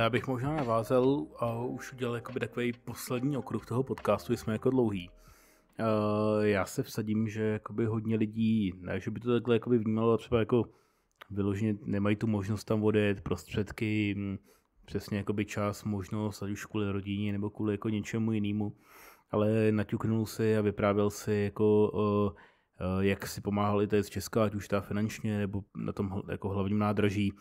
já bych možná navázel a už udělal jakoby takový poslední okruh toho podcastu, jsme jako dlouhý. Eh, já se vsadím, že jakoby hodně lidí, ne, že by to takhle vnímalo třeba jako vyloženě nemají tu možnost tam odjet, prostředky, mm, přesně jakoby čas, možnost, ať už kvůli rodině nebo kvůli jako něčemu jinému, ale naťuknul si a vyprávěl si jako eh, eh, jak si pomáhali tady z Česka, ať už ta finančně nebo na tom jako hlavním nádraží.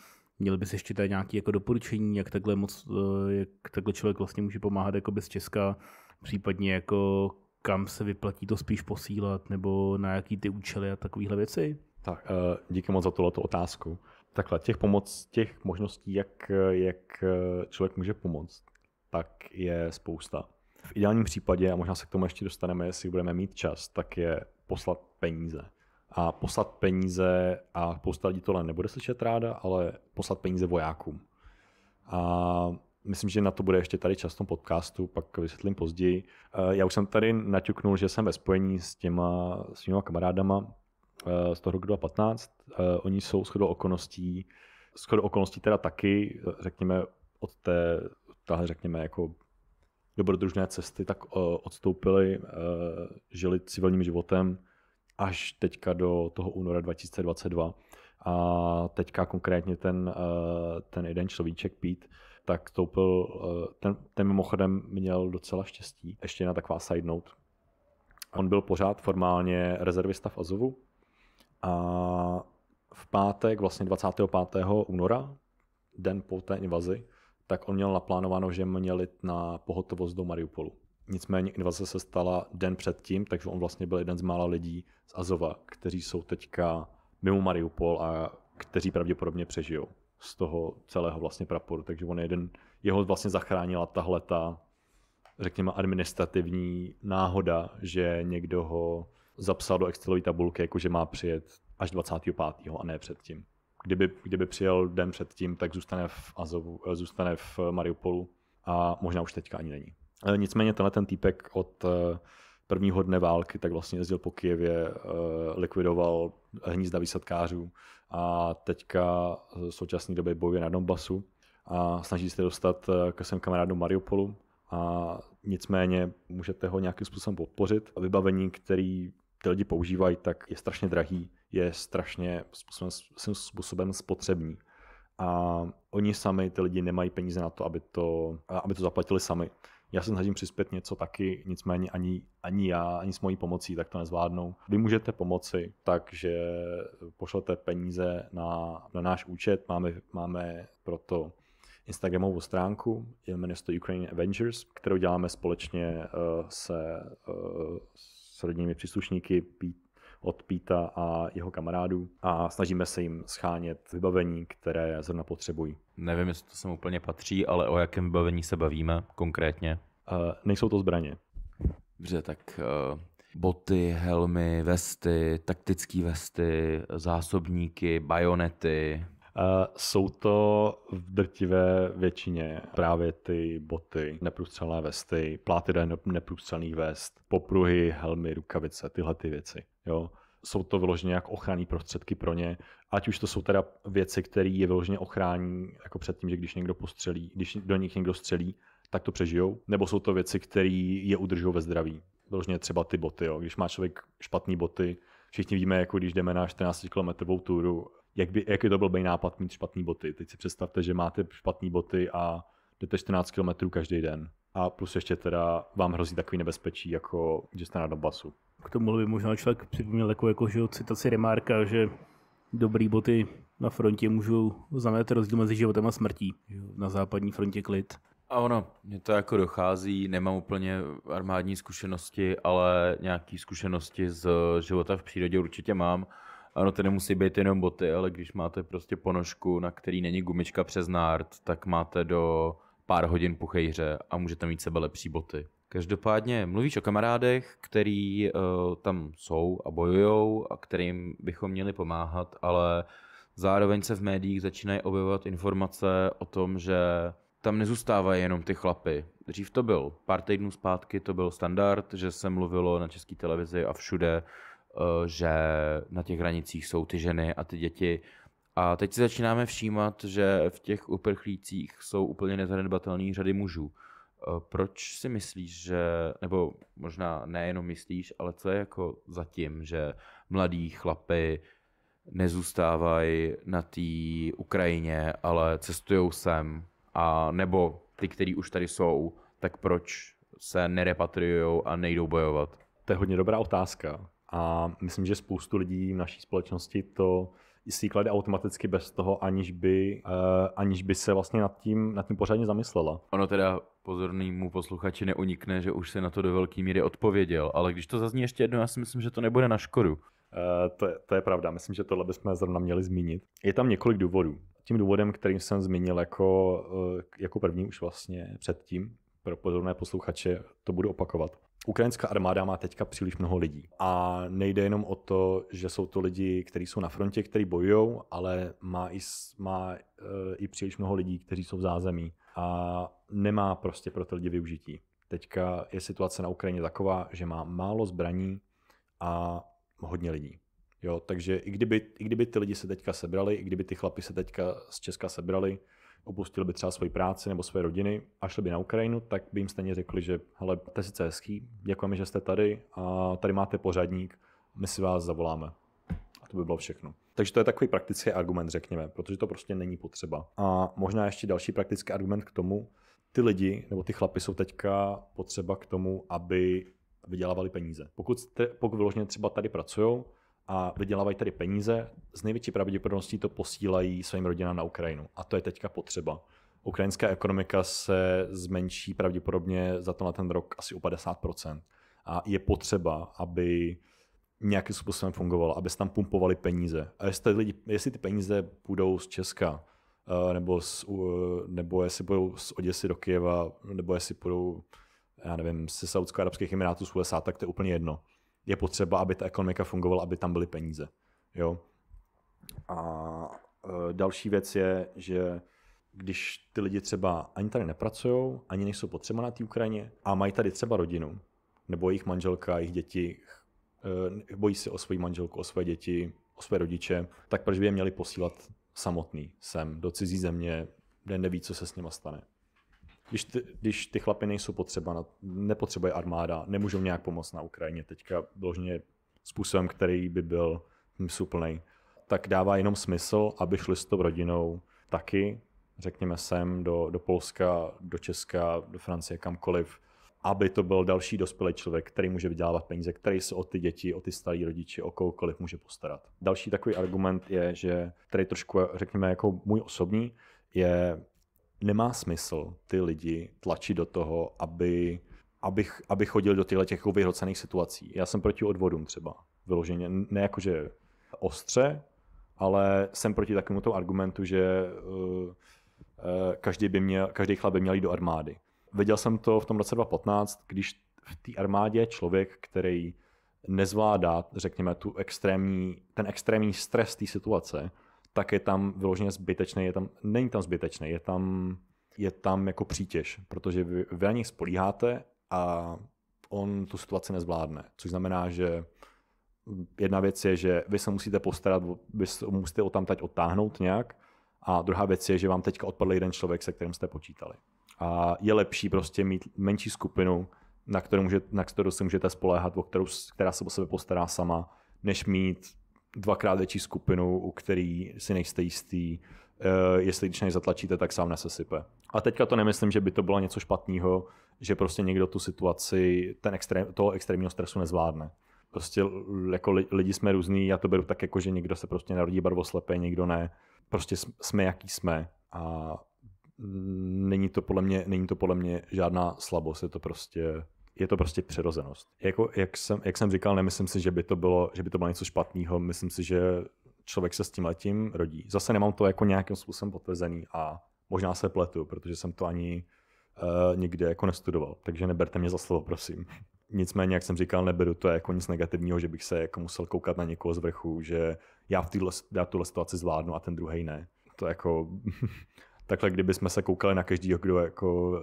měl bys ještě tady nějaké jako doporučení, jak takhle, moc, eh, jak takhle člověk vlastně může pomáhat jako bez Česka, případně jako kam se vyplatí to spíš posílat, nebo na jaký ty účely a takovéhle věci? Tak, eh, díky moc za tuto otázku. Takhle, těch pomoc, těch možností, jak, jak eh, člověk může pomoct, tak je spousta. V ideálním případě, a možná se k tomu ještě dostaneme, jestli budeme mít čas, tak je poslat peníze. A poslat peníze, a spousta lidí tohle nebude slyšet ráda, ale poslat peníze vojákům. A myslím, že na to bude ještě tady čas v tom podcastu, pak vysvětlím později. Eh, já už jsem tady naťuknul, že jsem ve spojení s těma svýma kamarádama, Eh, z toho roku 2015. Eh, oni jsou shodou okolností, shodou okolností teda taky, eh, řekněme, od té, tahle řekněme, jako dobrodružné cesty, tak odstoupili, žili civilním životem až teďka do toho února 2022. A teďka konkrétně ten, ten jeden človíček Pete, tak stoupil, ten, ten mimochodem měl docela štěstí. Ještě na taková side note. On byl pořád formálně rezervista v Azovu, a v pátek, vlastně 25. února, den po té invazi, tak on měl naplánováno, že měl jít na pohotovost do Mariupolu. Nicméně invaze se stala den předtím, takže on vlastně byl jeden z mála lidí z Azova, kteří jsou teďka mimo Mariupol a kteří pravděpodobně přežijou z toho celého vlastně praporu. Takže on je jeden, jeho vlastně zachránila tahle ta, řekněme, administrativní náhoda, že někdo ho zapsal do Excelové tabulky, jako že má přijet až 25. a ne předtím. Kdyby, kdyby přijel den předtím, tak zůstane v, Azovu, eh, zůstane v eh, Mariupolu a možná už teďka ani není. Eh, nicméně tenhle ten týpek od prvního dne války tak vlastně jezdil po Kijevě, likvidoval hnízda výsadkářů a teďka v současné době bojuje na Donbasu a snaží se dostat ke svým kamarádům Mariupolu a nicméně můžete ho nějakým způsobem podpořit. Vybavení, který ty lidi používají, tak je strašně drahý, je strašně způsobem, způsobem spotřební. A oni sami, ty lidi, nemají peníze na to, aby to, aby to zaplatili sami. Já se snažím přispět něco taky, nicméně ani, ani já, ani s mojí pomocí tak to nezvládnou. Vy můžete pomoci, takže pošlete peníze na, na náš účet, máme, máme proto Instagramovou stránku, jmenuje se to Ukrainian Avengers, kterou děláme společně eh, se eh, s rodními příslušníky od Píta a jeho kamarádů a snažíme se jim schánět vybavení, které zrovna potřebují. Nevím, jestli to sem úplně patří, ale o jakém vybavení se bavíme konkrétně? Uh, nejsou to zbraně. Dobře, tak uh, boty, helmy, vesty, taktické vesty, zásobníky, bajonety, Eh, jsou to v drtivé většině právě ty boty, neprůstřelné vesty, pláty do neprůstřelných vest, popruhy, helmy, rukavice, tyhle ty věci. Jo? Jsou to vyloženě jak ochranné prostředky pro ně, ať už to jsou teda věci, které je vyloženě ochrání jako před tím, že když někdo postřelí, když do nich někdo střelí, tak to přežijou, nebo jsou to věci, které je udržují ve zdraví. Vyloženě třeba ty boty, jo. když má člověk špatné boty, všichni víme, jako když jdeme na 14 kilometrovou túru jak by, jaký to byl být nápad mít špatné boty. Teď si představte, že máte špatné boty a jdete 14 km každý den. A plus ještě teda vám hrozí takový nebezpečí, jako že jste na Donbasu. K tomu by možná člověk připomněl jako, jako že citaci Remarka, že dobrý boty na frontě můžou znamenat rozdíl mezi životem a smrtí. Na západní frontě klid. A ono, mě to jako dochází, nemám úplně armádní zkušenosti, ale nějaké zkušenosti z života v přírodě určitě mám. Ano, to nemusí být jenom boty, ale když máte prostě ponožku, na který není gumička přes nárt, tak máte do pár hodin puchejře a můžete mít sebe lepší boty. Každopádně mluvíš o kamarádech, který uh, tam jsou a bojujou a kterým bychom měli pomáhat, ale zároveň se v médiích začínají objevovat informace o tom, že tam nezůstávají jenom ty chlapy. Dřív to byl, pár týdnů zpátky to byl standard, že se mluvilo na české televizi a všude Eh, že na těch hranicích jsou ty ženy a ty děti. A teď si začínáme všímat, že v těch uprchlících jsou úplně nezanedbatelné řady mužů. Eh, proč si myslíš, že, nebo možná nejenom myslíš, ale co je jako zatím, že mladí chlapy nezůstávají na té Ukrajině, ale cestují sem, a nebo ty, kteří už tady jsou, tak proč se nerepatriují a nejdou bojovat? To je hodně dobrá otázka. A myslím, že spoustu lidí v naší společnosti to si klade automaticky bez toho, aniž by, uh, aniž by se vlastně nad tím, nad tím pořádně zamyslela. Ono teda pozornému posluchači neunikne, že už se na to do velké míry odpověděl, ale když to zazní ještě jednou, já si myslím, že to nebude na škodu. Uh, to, je, to je pravda, myslím, že tohle bychom zrovna měli zmínit. Je tam několik důvodů. Tím důvodem, kterým jsem zmínil jako, eh, jako první už vlastně předtím, pro pozorné posluchače to budu opakovat. Ukrajinská armáda má teďka příliš mnoho lidí. A nejde jenom o to, že jsou to lidi, kteří jsou na frontě, kteří bojují, ale má, i, má eh, i příliš mnoho lidí, kteří jsou v zázemí a nemá prostě pro ty lidi využití. Teďka je situace na Ukrajině taková, že má málo zbraní a hodně lidí. Jo, takže i kdyby, i kdyby ty lidi se teďka sebrali, i kdyby ty chlapi se teďka z Česka sebrali, opustil by třeba svoji práci nebo své rodiny a šli by na Ukrajinu, tak by jim stejně řekli, že hele, to je sice hezký, děkujeme, že jste tady a tady máte pořadník, my si vás zavoláme. A to by bylo všechno. Takže to je takový praktický argument, řekněme, protože to prostě není potřeba. A možná ještě další praktický argument k tomu, ty lidi nebo ty chlapy jsou teďka potřeba k tomu, aby vydělávali peníze. Pokud, te, pokud vyloženě třeba tady pracují, a vydělávají tady peníze, z největší pravděpodobností to posílají svým rodinám na Ukrajinu. A to je teďka potřeba. Ukrajinská ekonomika se zmenší pravděpodobně za to na ten rok asi o 50%. A je potřeba, aby nějakým způsobem fungovala, aby se tam pumpovali peníze. A jestli, lidi, jestli ty peníze půjdou z Česka, eh, nebo, z, eh, nebo jestli půjdou z Oděsy do Kyjeva, nebo jestli půjdou, já nevím, ze Saudsko-Arabských Emirátů z USA, tak to je úplně jedno je potřeba, aby ta ekonomika fungovala, aby tam byly peníze. Jo? A e, další věc je, že když ty lidi třeba ani tady nepracují, ani nejsou potřeba na té Ukrajině a mají tady třeba rodinu, nebo jejich manželka, jejich děti, e, bojí se o svoji manželku, o své děti, o své rodiče, tak proč by je měli posílat samotný sem do cizí země, kde neví, co se s nima stane když ty, když ty chlapy nejsou potřeba, nepotřebuje armáda, nemůžou nějak pomoct na Ukrajině teďka vložně způsobem, který by byl smysluplný, tak dává jenom smysl, aby šli s tou rodinou taky, řekněme sem, do, do Polska, do Česka, do Francie, kamkoliv, aby to byl další dospělý člověk, který může vydělávat peníze, který se o ty děti, o ty starý rodiče, o kohokoliv může postarat. Další takový argument je, že tady trošku, řekněme, jako můj osobní, je nemá smysl ty lidi tlačit do toho, aby, abych, aby chodil do těchto těch vyhrocených situací. Já jsem proti odvodům třeba, vyloženě, ne jakože ostře, ale jsem proti takovému tomu argumentu, že uh, každý, by měl, každý chlap by měl jít do armády. Viděl jsem to v tom roce 2015, když v té armádě člověk, který nezvládá, řekněme, tu extrémní, ten extrémní stres té situace, tak je tam vyloženě zbytečný, je tam, není tam zbytečný, je tam, je tam jako přítěž, protože vy, vy na něj spolíháte a on tu situaci nezvládne. Což znamená, že jedna věc je, že vy se musíte postarat, vy se musíte o tam teď odtáhnout nějak, a druhá věc je, že vám teďka odpadl jeden člověk, se kterým jste počítali. A je lepší prostě mít menší skupinu, na kterou, může, na kterou se můžete spoléhat, o kterou, která se o sebe postará sama, než mít dvakrát větší skupinu, u který si nejste jistý, eh, jestli když nej zatlačíte, tak sám nesesype. A teďka to nemyslím, že by to bylo něco špatného, že prostě někdo tu situaci ten extrém, toho extrémního stresu nezvládne. Prostě jako lidi jsme různý, já to beru tak jako, že někdo se prostě narodí barvoslepý, někdo ne. Prostě jsme, jaký jsme. A není to podle mě, není to podle mě žádná slabost, je to prostě je to prostě přirozenost. Jako, jak, jsem, jak jsem říkal, nemyslím si, že by to bylo, že by to bylo něco špatného. Myslím si, že člověk se s tím letím rodí. Zase nemám to jako nějakým způsobem potvrzený a možná se pletu, protože jsem to ani uh, eh, nikdy jako nestudoval. Takže neberte mě za slovo, prosím. Nicméně, jak jsem říkal, neberu to jako nic negativního, že bych se jako musel koukat na někoho z vrchu, že já, v týhle, já tuhle situaci zvládnu a ten druhý ne. To jako... takhle, kdyby jsme se koukali na každého, kdo jako uh,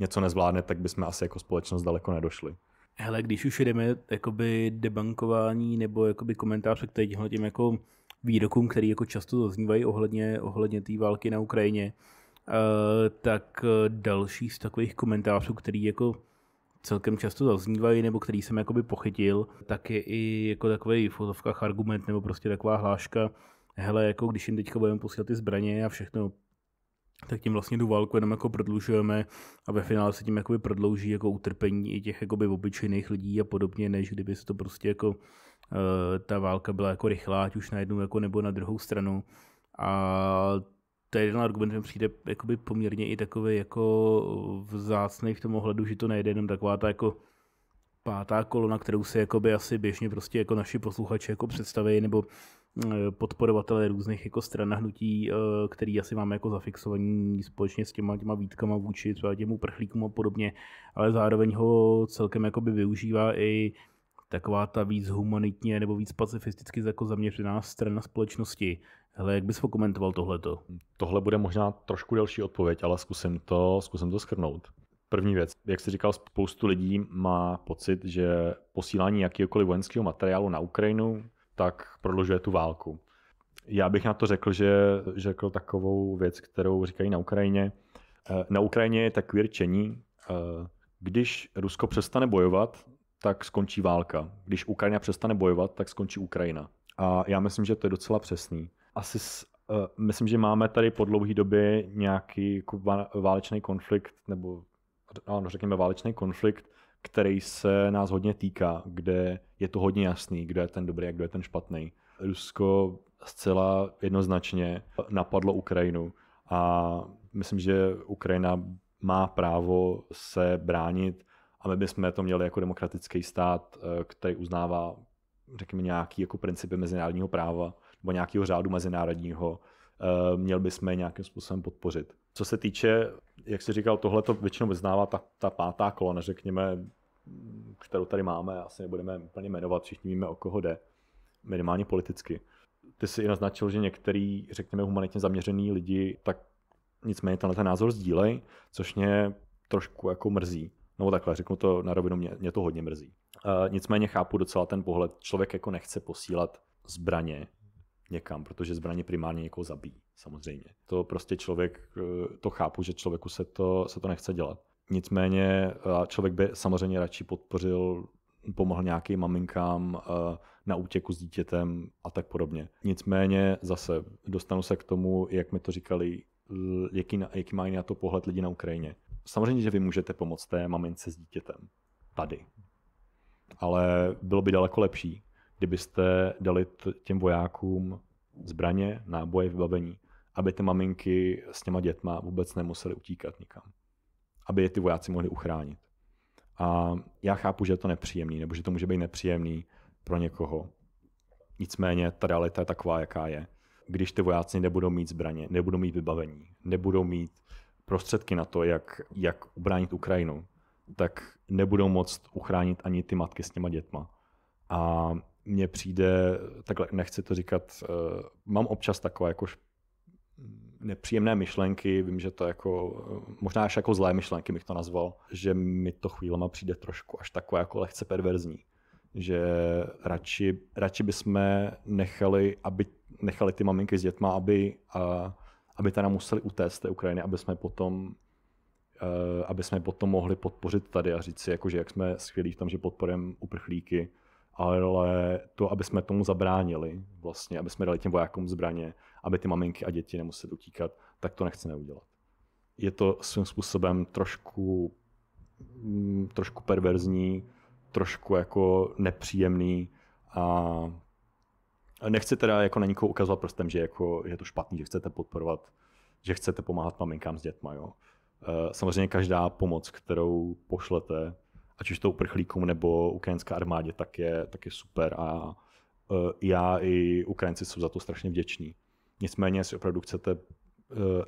něco nezvládne, tak bychom asi jako společnost daleko nedošli. Hele, když už jdeme jakoby debankování nebo jakoby komentáře k těmhle těm jako výrokům, který jako často zaznívají ohledně, ohledně té války na Ukrajině, uh, tak eh, další z takových komentářů, který jako celkem často zaznívají, nebo který jsem jakoby pochytil, tak je i jako takový v fotovkách argument, nebo prostě taková hláška, hele, jako když jim teďka budeme posílat ty zbraně a všechno tak tím vlastně tu válku jenom jako prodlužujeme a ve finále se tím jakoby prodlouží jako utrpení i těch jakoby obyčejných lidí a podobně, než kdyby se to prostě jako eh, ta válka byla jako rychlá, ať už na jednu jako nebo na druhou stranu. A to je jeden argument, mi přijde jakoby poměrně i takový jako vzácný v tom ohledu, že to nejde jenom taková ta jako pátá kolona, kterou si jakoby asi běžně prostě jako naši posluchači jako představí, nebo Eh, podporovatelé různých jako stran hnutí, eh, který asi máme jako zafixovaný společně s těma, těma výtkama vůči třeba těm uprchlíkům a podobně, ale zároveň ho celkem jakoby využívá i taková ta víc humanitně nebo víc pacifisticky jako zaměřená strana společnosti. Hele, jak bys komentoval tohleto? Tohle bude možná trošku delší odpověď, ale zkusím to, zkusím to schrnout. První věc, jak jsi říkal, spoustu lidí má pocit, že posílání jakýkoliv vojenského materiálu na Ukrajinu tak prodlužuje tu válku. Já bych na to řekl, že řekl takovou věc, kterou říkají na Ukrajině. Eh, na Ukrajině je takový řečení, eh, když Rusko přestane bojovat, tak skončí válka. Když Ukrajina přestane bojovat, tak skončí Ukrajina. A já myslím, že to je docela přesný. Asi s, uh, myslím, že máme tady po dlouhé době nějaký jako válečný konflikt, nebo ano, řekněme válečný konflikt, který se nás hodně týká, kde je to hodně jasný, kdo je ten dobrý a kdo je ten špatný. Rusko zcela jednoznačně napadlo Ukrajinu a myslím, že Ukrajina má právo se bránit a my bychom to měli jako demokratický stát, eh, který uznává, řekněme, nějaký jako principy mezinárodního práva nebo nějakého řádu mezinárodního, eh, měl bychom nějakým způsobem podpořit. Co se týče, jak jsi říkal, tohle to většinou vyznává ta, ta pátá kolona, řekněme, kterou tady máme, asi nebudeme úplně jmenovat, všichni víme, o koho jde, minimálně politicky. Ty jsi i naznačil, že některý, řekněme, humanitně zaměřený lidi, tak nicméně tenhle ten názor sdílej, což mě trošku jako mrzí. No takhle, řeknu to na rovinu, mě, mě to hodně mrzí. E, nicméně chápu docela ten pohled, člověk jako nechce posílat zbraně někam, protože zbraně primárně někoho zabíjí, samozřejmě. To prostě člověk, eh, to chápu, že člověku se to, se to nechce dělat. Nicméně eh, člověk by samozřejmě radši podpořil, pomohl nějakým maminkám eh, na útěku s dítětem a tak podobně. Nicméně zase dostanu se k tomu, jak mi to říkali, jaký, jaký mají na to pohled lidi na Ukrajině. Samozřejmě, že vy můžete pomoct té mamince s dítětem tady. Ale bylo by daleko lepší, kdybyste dali těm vojákům zbraně, náboje, vybavení, aby ty maminky s těma dětma vůbec nemusely utíkat nikam. Aby je ty vojáci mohli uchránit. A já chápu, že je to nepříjemný, nebo že to může být nepříjemný pro někoho. Nicméně ta realita je taková, jaká je. Když ty vojáci nebudou mít zbraně, nebudou mít vybavení, nebudou mít prostředky na to, jak, jak ubránit Ukrajinu, tak nebudou moct uchránit ani ty matky s těma dětma. A mně přijde, takhle nechci to říkat, eh, mám občas takové jako nepříjemné myšlenky, vím, že to jako, eh, možná až jako zlé myšlenky bych to nazval, že mi to chvílema přijde trošku až takové jako lehce perverzní. Že radši, radši bychom nechali, aby nechali ty maminky s dětma, aby, a, aby teda museli utéct z té Ukrajiny, aby jsme potom eh, aby jsme potom mohli podpořit tady a říct si, jako, že jak jsme skvělí v tom, že podporujeme uprchlíky, ale to, aby jsme tomu zabránili, vlastně, aby jsme dali těm vojákům zbraně, aby ty maminky a děti nemuseli utíkat, tak to nechceme udělat. Je to svým způsobem trošku, mm, trošku perverzní, trošku jako nepříjemný a nechci teda jako na nikoho ukazovat prstem, že jako je to špatný, že chcete podporovat, že chcete pomáhat maminkám s dětma. Jo. Eh, samozřejmě každá pomoc, kterou pošlete, ať už to uprchlíkům nebo ukrajinské armádě, tak je, tak je super a e, já i Ukrajinci jsou za to strašně vděční. Nicméně, jestli opravdu chcete e,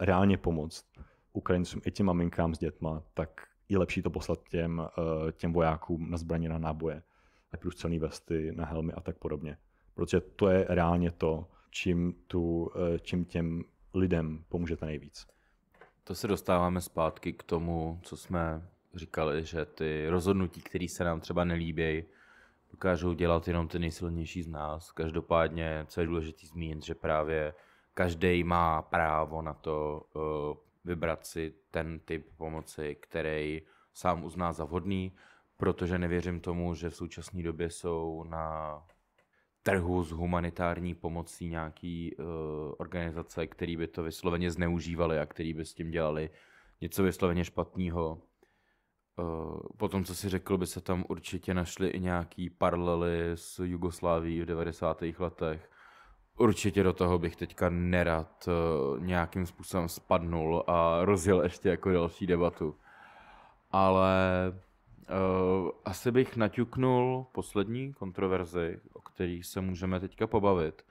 reálně pomoct Ukrajincům i těm maminkám s dětma, tak je lepší to poslat těm, e, těm vojákům na zbraně, na náboje, na průstřelné vesty, na helmy a tak podobně. Protože to je reálně to, čím, tu, čím těm lidem pomůžete nejvíc. To se dostáváme zpátky k tomu, co jsme říkali, že ty rozhodnutí, které se nám třeba nelíbí, dokážou dělat jenom ty nejsilnější z nás. Každopádně, co je důležité zmínit, že právě každý má právo na to eh, vybrat si ten typ pomoci, který sám uzná za vhodný, protože nevěřím tomu, že v současné době jsou na trhu s humanitární pomocí nějaký uh, organizace, které by to vysloveně zneužívaly a které by s tím dělali něco vysloveně špatného. Eh, po tom, co si řekl, by se tam určitě našly i nějaký paralely s Jugoslávií v 90. letech. Určitě do toho bych teďka nerad eh, nějakým způsobem spadnul a rozjel ještě jako další debatu. Ale uh, asi bych naťuknul poslední kontroverzi, o kterých se můžeme teďka pobavit.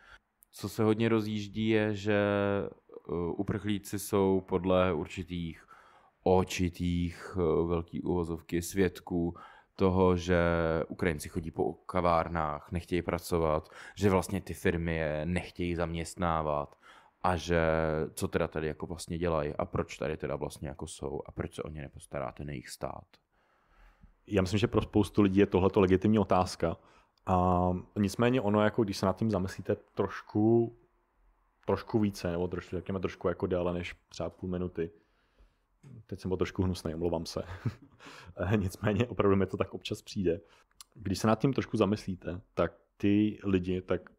Co se hodně rozjíždí je, že uprchlíci jsou podle určitých očitých eh, velký uvozovky svědků toho, že Ukrajinci chodí po kavárnách, nechtějí pracovat, že vlastně ty firmy je nechtějí zaměstnávat a že co teda tady jako vlastně dělají a proč tady teda vlastně jako jsou a proč se o ně nepostará ten jejich stát. Já myslím, že pro spoustu lidí je tohleto legitimní otázka. A nicméně ono, jako když se nad tím zamyslíte trošku, trošku více, nebo trošku, řekněme trošku jako déle než třeba půl minuty, Teď jsem byl trošku hnusný, omlouvám se. Nicméně opravdu mi to tak občas přijde. Když se nad tím trošku zamyslíte, tak ty lidi tak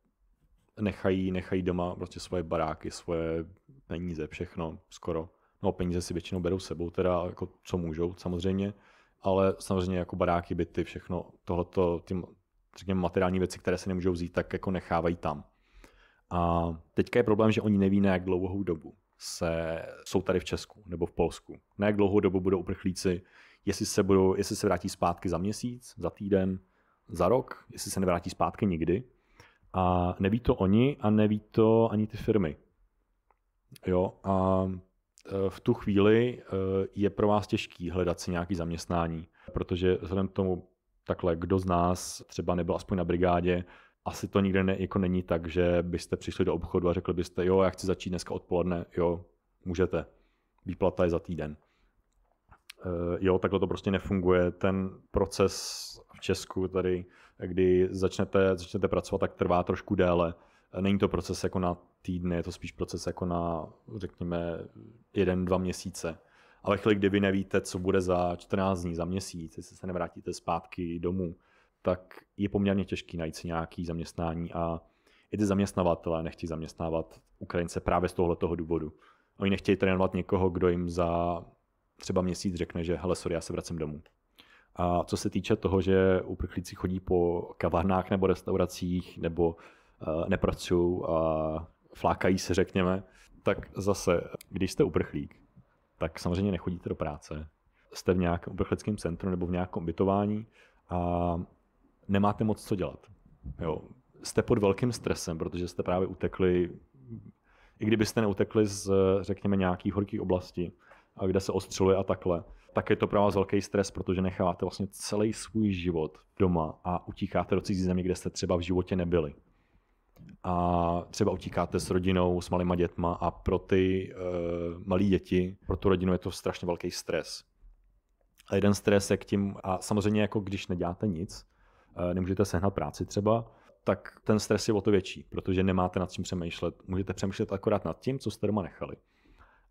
nechají, nechají doma prostě svoje baráky, svoje peníze, všechno skoro. No peníze si většinou berou sebou, teda jako co můžou samozřejmě, ale samozřejmě jako baráky, byty, všechno tohleto, ty řekněme materiální věci, které se nemůžou vzít, tak jako nechávají tam. A teďka je problém, že oni neví na jak dlouhou dobu se, jsou tady v Česku nebo v Polsku. Na jak dlouhou dobu budou uprchlíci, jestli se, budou, jestli se vrátí zpátky za měsíc, za týden, za rok, jestli se nevrátí zpátky nikdy. A neví to oni a neví to ani ty firmy. Jo, a e, v tu chvíli e, je pro vás těžký hledat si nějaké zaměstnání, protože vzhledem k tomu takhle, kdo z nás třeba nebyl aspoň na brigádě, asi to nikdy ne, jako není tak, že byste přišli do obchodu a řekli byste, jo, já chci začít dneska odpoledne, jo, můžete. Výplata je za týden. E, jo, takhle to prostě nefunguje. Ten proces v Česku tady, kdy začnete, začnete pracovat, tak trvá trošku déle. Eh, není to proces jako na týdny, je to spíš proces jako na, řekněme, jeden, dva měsíce. Ale chvíli, kdy vy nevíte, co bude za 14 dní, za měsíc, jestli se nevrátíte zpátky domů, tak je poměrně těžký najít si nějaký zaměstnání a i ty zaměstnavatelé nechtějí zaměstnávat Ukrajince právě z tohoto důvodu. Oni nechtějí trénovat někoho, kdo jim za třeba měsíc řekne, že hele, sorry, já se vracím domů. A co se týče toho, že uprchlíci chodí po kavárnách nebo restauracích nebo uh, nepracují a flákají se, řekněme, tak zase, když jste uprchlík, tak samozřejmě nechodíte do práce. Jste v nějakém uprchlickém centru nebo v nějakém ubytování a nemáte moc co dělat. Jo. Jste pod velkým stresem, protože jste právě utekli, i kdybyste neutekli z, řekněme, nějaký horký oblasti, kde se ostřeluje a takhle, tak je to pro vás velký stres, protože necháváte vlastně celý svůj život doma a utíkáte do cizí země, kde jste třeba v životě nebyli. A třeba utíkáte s rodinou, s malýma dětma a pro ty e, eh, malé děti, pro tu rodinu je to strašně velký stres. A jeden stres je k tím, a samozřejmě jako když neděláte nic, Eh, nemůžete sehnat práci třeba, tak ten stres je o to větší, protože nemáte nad čím přemýšlet. Můžete přemýšlet akorát nad tím, co jste doma nechali.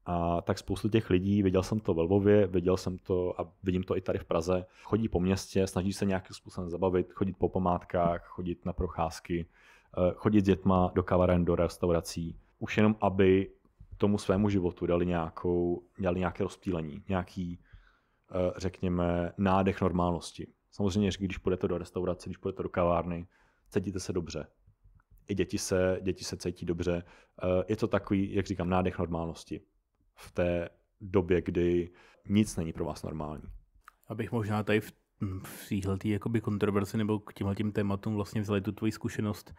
A tak spoustu těch lidí, viděl jsem to ve Lvově, viděl jsem to a vidím to i tady v Praze, chodí po městě, snaží se nějakým způsobem zabavit, chodit po památkách, chodit na procházky, eh, chodit s dětma do kavaren, do restaurací, už jenom aby tomu svému životu dali, nějakou, dali nějaké rozptýlení, nějaký, eh, řekněme, nádech normálnosti. Samozřejmě že když půjdete do restaurace, když půjdete do kavárny, cítíte se dobře. I děti se, děti se cítí dobře. Eh, je to takový, jak říkám, nádech normálnosti v té době, kdy nic není pro vás normální. Abych možná tady v, hm, v týhletý, jakoby kontroverzi nebo k těmhle těm tématům vlastně vzali tu tvoji zkušenost,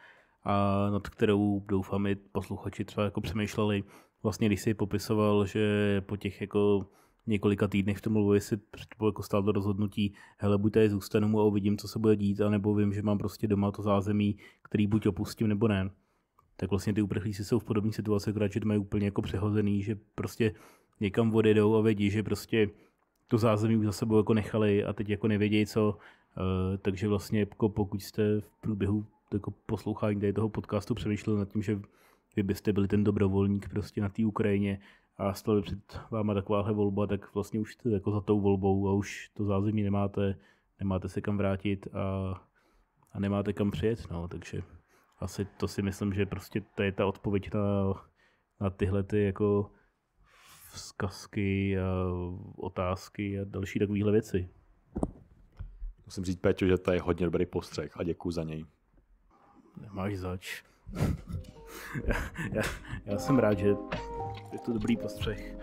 a nad kterou doufám i posluchači třeba jako přemýšleli. Vlastně když jsi popisoval, že po těch jako několika týdnech v tom Lvovi si jako stál to rozhodnutí, hele, buď tady zůstanu a uvidím, co se bude dít, anebo vím, že mám prostě doma to zázemí, který buď opustím, nebo ne. Tak vlastně ty uprchlíci jsou v podobné situaci, akorát, že to mají úplně jako přehozený, že prostě někam odjedou a vědí, že prostě to zázemí už za sebou jako nechali a teď jako nevědějí co, eh, takže vlastně jako pokud jste v průběhu jako poslouchání tady toho podcastu přemýšleli nad tím, že vy byste byli ten dobrovolník prostě na té Ukrajině, a stojí před váma takováhle volba, tak vlastně už jste jako za tou volbou a už to zázemí nemáte, nemáte se kam vrátit a, a nemáte kam přijet, no, takže asi to si myslím, že prostě to je ta odpověď na, na tyhle ty jako vzkazky a otázky a další takovéhle věci. Musím říct, Peťo, že to je hodně dobrý postřeh a děkuji za něj. Nemáš zač. já, já, já jsem rád, že je to dobrý postřeh.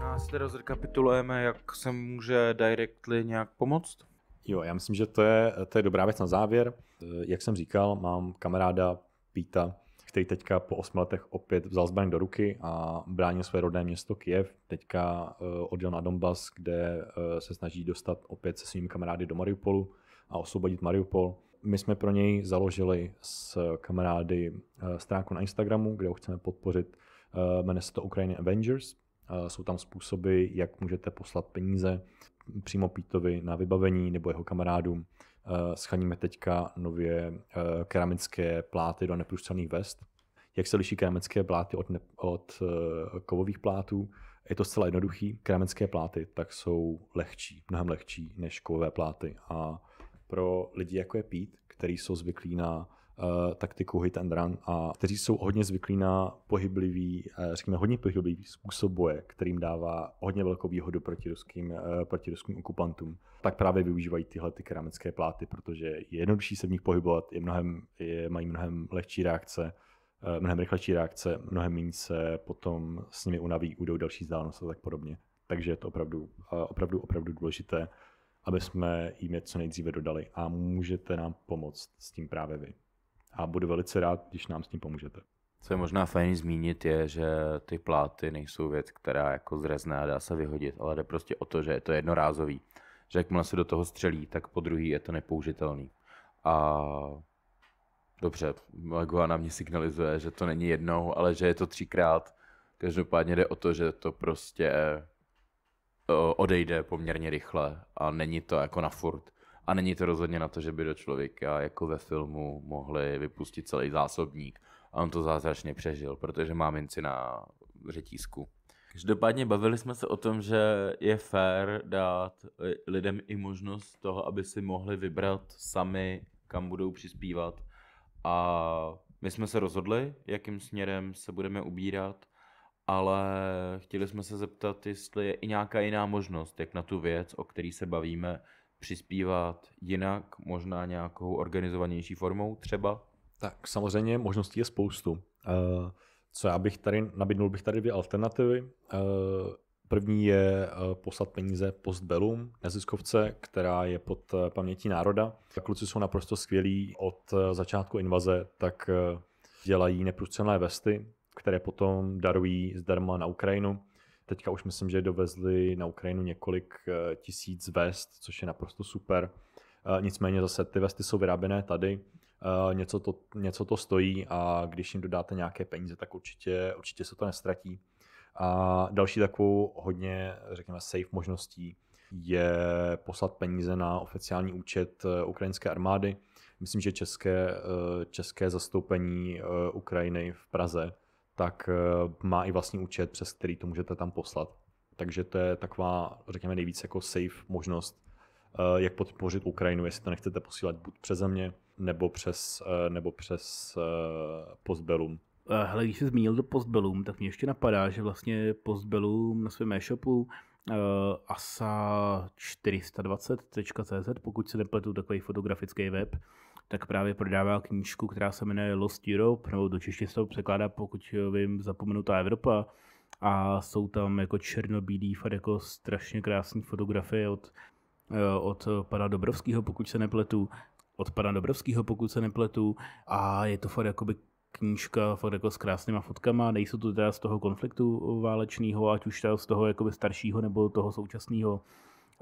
Nás teda zrekapitulujeme, jak se může Directly nějak pomoct? Jo, já myslím, že to je, to je dobrá věc na závěr. Eh, jak jsem říkal, mám kamaráda Píta, který teďka po osmi letech opět vzal zbraň do ruky a bránil své rodné město Kiev. Teďka eh, odjel na Donbas, kde eh, se snaží dostat opět se svými kamarády do Mariupolu a osvobodit Mariupol my jsme pro něj založili s kamarády eh, stránku na Instagramu, kde ho chceme podpořit. Eh, jmenuje se to Ukrainian Avengers. Eh, jsou tam způsoby, jak můžete poslat peníze přímo Pítovi na vybavení nebo jeho kamarádům. Schaníme teďka nově keramické pláty do neprůstřelných vest. Jak se liší keramické pláty od, ne- od kovových plátů? Je to zcela jednoduchý. Keramické pláty tak jsou lehčí, mnohem lehčí než kovové pláty a pro lidi jako je Pete, který jsou zvyklí na uh, taktiku hit and run a kteří jsou hodně zvyklí na pohyblivý, uh, řekněme hodně pohyblivý způsob boje, kterým dává hodně velkou výhodu proti ruským, uh, proti ruským okupantům, tak právě využívají tyhle ty keramické pláty, protože je jednodušší se v nich pohybovat, je mnohem, je, mají mnohem lehčí reakce, uh, mnohem rychlejší reakce, mnohem méně se potom s nimi unaví, udou další vzdálenost a tak podobně. Takže je to opravdu, uh, opravdu, opravdu důležité aby jsme jim je co nejdříve dodali a můžete nám pomoct s tím právě vy. A budu velice rád, když nám s tím pomůžete. Co je možná fajn zmínit je, že ty pláty nejsou věc, která jako zrezná dá se vyhodit, ale jde prostě o to, že je to jednorázový. Že jakmile se do toho střelí, tak po druhý je to nepoužitelný. A dobře, Guana mě signalizuje, že to není jednou, ale že je to třikrát. Každopádně jde o to, že to prostě Eh, odejde poměrně rychle a není to jako na furt. A není to rozhodně na to, že by do člověka jako ve filmu mohli vypustit celý zásobník. A on to zázračně přežil, protože má minci na řetízku. Každopádně bavili jsme se o tom, že je fér dát eh, lidem i možnost toho, aby si mohli vybrat sami, kam budou přispívat. A my jsme se rozhodli, jakým směrem se budeme ubírat ale chtěli jsme se zeptat, jestli je i nějaká jiná možnost, jak na tu věc, o který se bavíme, přispívat jinak, možná nějakou organizovanější formou třeba? Tak samozřejmě možností je spoustu. Eh, co já bych tady, nabídnul bych tady dvě alternativy. Eh, první je eh, poslat peníze Postbellum, neziskovce, která je pod pamětí národa. Kluci jsou naprosto skvělí od začátku invaze, tak dělají neprůstřelné vesty, které potom darují zdarma na Ukrajinu. Teďka už myslím, že dovezli na Ukrajinu několik eh, tisíc vest, což je naprosto super. Eh, nicméně zase ty vesty jsou vyráběné tady, eh, něco to, něco to stojí a když jim dodáte nějaké peníze, tak určitě, určitě se to nestratí. A další takovou hodně, řekněme, safe možností je poslat peníze na oficiální účet ukrajinské armády. Myslím, že české, české zastoupení Ukrajiny v Praze tak eh, má i vlastní účet, přes který to můžete tam poslat. Takže to je taková, řekněme, nejvíc jako safe možnost, eh, jak podpořit Ukrajinu, jestli to nechcete posílat buď přes země, nebo přes, eh, nebo přes Postbellum. Hele, když jsi zmínil to Postbellum, tak mě ještě napadá, že vlastně Postbellum na svém e-shopu asa420.cz, pokud se nepletu, takový fotografický web, tak právě prodává knížku, která se jmenuje Lost Europe, nebo do češtiny se to překládá, pokud vím, zapomenutá Evropa. A jsou tam jako černobílý, fakt jako strašně krásné fotografie od, eh, od pana Dobrovského, pokud se nepletu, od pana Dobrovského, pokud se nepletu, a je to fakt jakoby knížka fakt jako s krásnýma fotkama, nejsou to teda z toho konfliktu válečného, ať už z toho jakoby staršího nebo toho současného,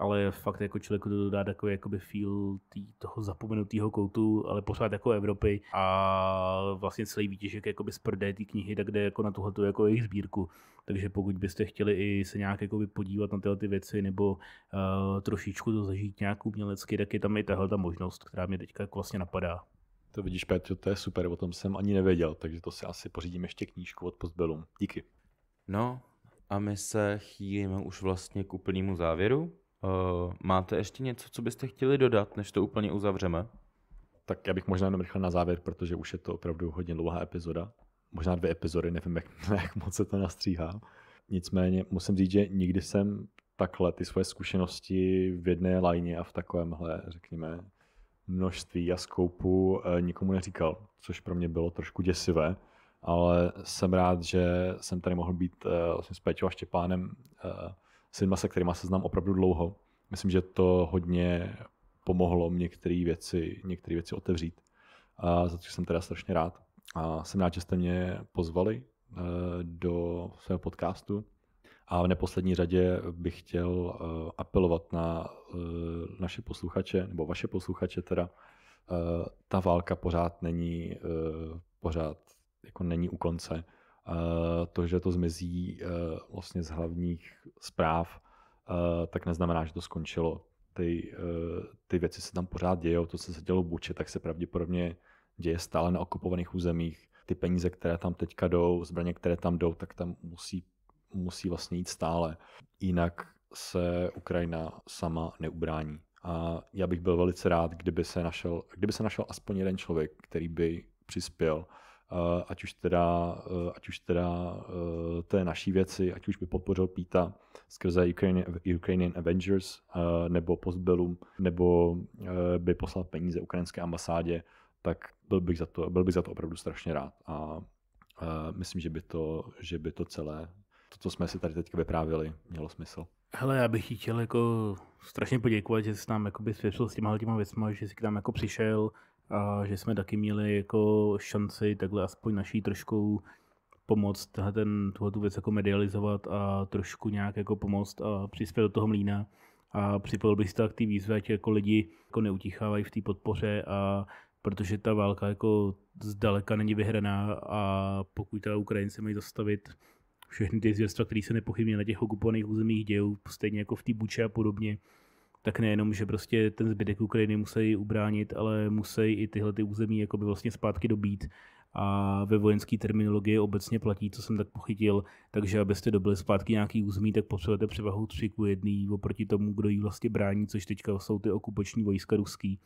ale fakt jako člověku to dodá takový jakoby feel tý, toho zapomenutého koutu, ale pořád jako Evropy a vlastně celý výtěžek jakoby z prdé té knihy, tak jde jako na tuhle jako jejich sbírku. Takže pokud byste chtěli i se nějak jakoby podívat na tyhle ty věci nebo uh, trošičku to zažít nějak umělecky, tak je tam i tahle ta možnost, která mě teďka jako vlastně napadá. To vidíš, Petr, to je super, o tom jsem ani nevěděl, takže to si asi pořídím ještě knížku od Postbellum. Díky. No, a my se chýlíme už vlastně k úplnému závěru. Eh, máte ještě něco, co byste chtěli dodat, než to úplně uzavřeme? Tak já bych možná jenom rychle na závěr, protože už je to opravdu hodně dlouhá epizoda. Možná dvě epizody, nevím, jak, jak moc se to nastříhá. Nicméně musím říct, že nikdy jsem takhle ty svoje zkušenosti v jedné lajně a v takovémhle, řekněme, množství a skoupu eh, nikomu neříkal, což pro mě bylo trošku děsivé, ale jsem rád, že jsem tady mohl být eh, vlastně s Peťou a Štěpánem Synma, se kterýma se znám opravdu dlouho. Myslím, že to hodně pomohlo některé věci, některé věci otevřít. A za to jsem teda strašně rád. A jsem rád, že jste mě pozvali eh, do svého podcastu. A v neposlední řadě bych chtěl eh, apelovat na eh, naše posluchače, nebo vaše posluchače teda, ta válka pořád není, pořád jako není u konce Eh, to, že to zmizí eh, vlastně z hlavních zpráv, eh, tak neznamená, že to skončilo. Ty, ty věci se tam pořád dějou, to, co se dělo v Buče, tak se pravděpodobně děje stále na okupovaných územích. Ty peníze, které tam teďka jdou, zbraně, které tam jdou, tak tam musí, musí vlastně jít stále. Jinak se Ukrajina sama neubrání. A já bych byl velice rád, kdyby se našel, kdyby se našel aspoň jeden člověk, který by přispěl Eh, ať už teda, eh, ať už teda eh, té naší věci, ať už by podpořil Píta skrze Ukrainian, Ukrainian Avengers nebo Postbellum, nebo by poslal peníze ukrajinské ambasádě, tak byl bych za to, byl bych za to opravdu strašně rád. A myslím, že by to, že by to celé, to, co jsme si tady teď vyprávěli, mělo smysl. Hele, já bych chtěl jako strašně poděkovat, že jsi nám jakoby svěřil s těma těma věcmi, že jsi k nám jako přišel, a že jsme taky měli jako šanci takhle aspoň naší trošku pomoct ten, tuhle tu věc jako medializovat a trošku nějak jako pomoct a přispět do toho mlína. A připojil bych si tak ty výzvy ať jako lidi jako neutichávají v té podpoře a protože ta válka jako zdaleka není vyhraná a pokud ta Ukrajince mají zastavit všechny ty zvěrstva, které se nepochybně na těch okupovaných územích dějou, stejně jako v té Buče a podobně, tak nejenom, že prostě ten zbytek Ukrajiny musí ubránit, ale musí i tyhle ty území jakoby vlastně zpátky dobít a ve vojenské terminologii obecně platí, co jsem tak pochytil, takže abyste dobili zpátky nějaký území, tak potřebujete převahu 3 k 1 oproti tomu, kdo ji vlastně brání, což teďka jsou ty okupační vojska ruský.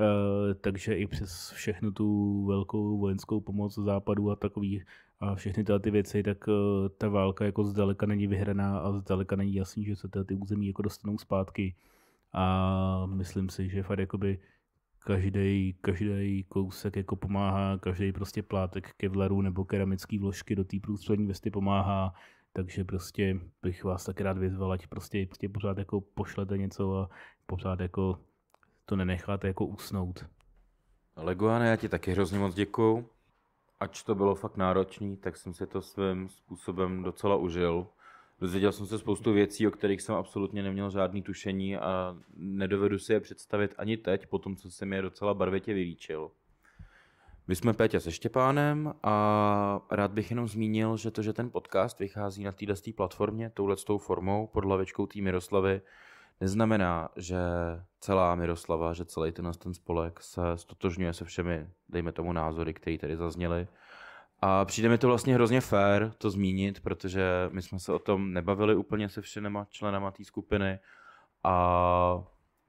Eh, takže i přes všechnu tu velkou vojenskou pomoc západu a takových a všechny tyhle ty věci, tak eh, ta válka jako zdaleka není vyhraná a zdaleka není jasný, že se tyhle ty území jako dostanou zpátky a myslím si, že fakt jakoby každý, každý kousek jako pomáhá, každý prostě plátek kevlaru nebo keramický vložky do té průstřední vesty pomáhá, takže prostě bych vás tak rád vyzval, ať prostě, prostě pořád jako pošlete něco a pořád jako to nenecháte jako usnout. Leguane, já ti taky hrozně moc děkuju. Ač to bylo fakt náročný, tak jsem si to svým způsobem docela užil. Dozvěděl jsem se spoustu věcí, o kterých jsem absolutně neměl žádný tušení a nedovedu si je představit ani teď, po tom, co jsem je docela barvitě vylíčil. My jsme Péťa se Štěpánem a rád bych jenom zmínil, že to, že ten podcast vychází na téhle platformě touhletou formou pod lavičkou té Miroslavy, neznamená, že celá Miroslava, že celý ten, ten spolek se stotožňuje se všemi, dejme tomu, názory, které tady zazněly a přijde mi to vlastně hrozně fair to zmínit, protože my jsme se o tom nebavili úplně se všema členama té skupiny a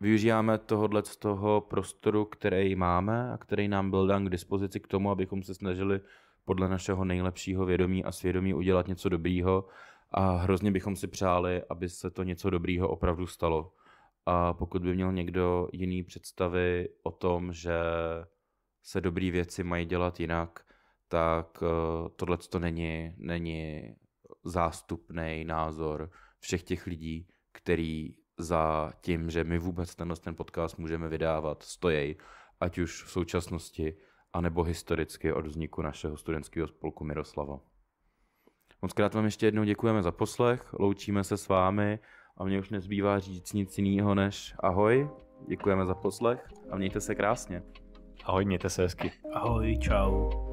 využíváme tohohle z toho prostoru, který máme a který nám byl dán k dispozici k tomu, abychom se snažili podle našeho nejlepšího vědomí a svědomí udělat něco dobrýho a hrozně bychom si přáli, aby se to něco dobrýho opravdu stalo. A pokud by měl někdo jiný představy o tom, že se dobrý věci mají dělat jinak, tak eh, tohle to není, není zástupný názor všech těch lidí, který za tím, že my vůbec tenhle ten podcast můžeme vydávat, stojí, ať už v současnosti, anebo historicky od vzniku našeho studentského spolku Miroslava. Moc krát vám ještě jednou děkujeme za poslech, loučíme se s vámi a mně už nezbývá říct nic jiného než ahoj, děkujeme za poslech a mějte se krásně. Ahoj, mějte se hezky. Ahoj, čau.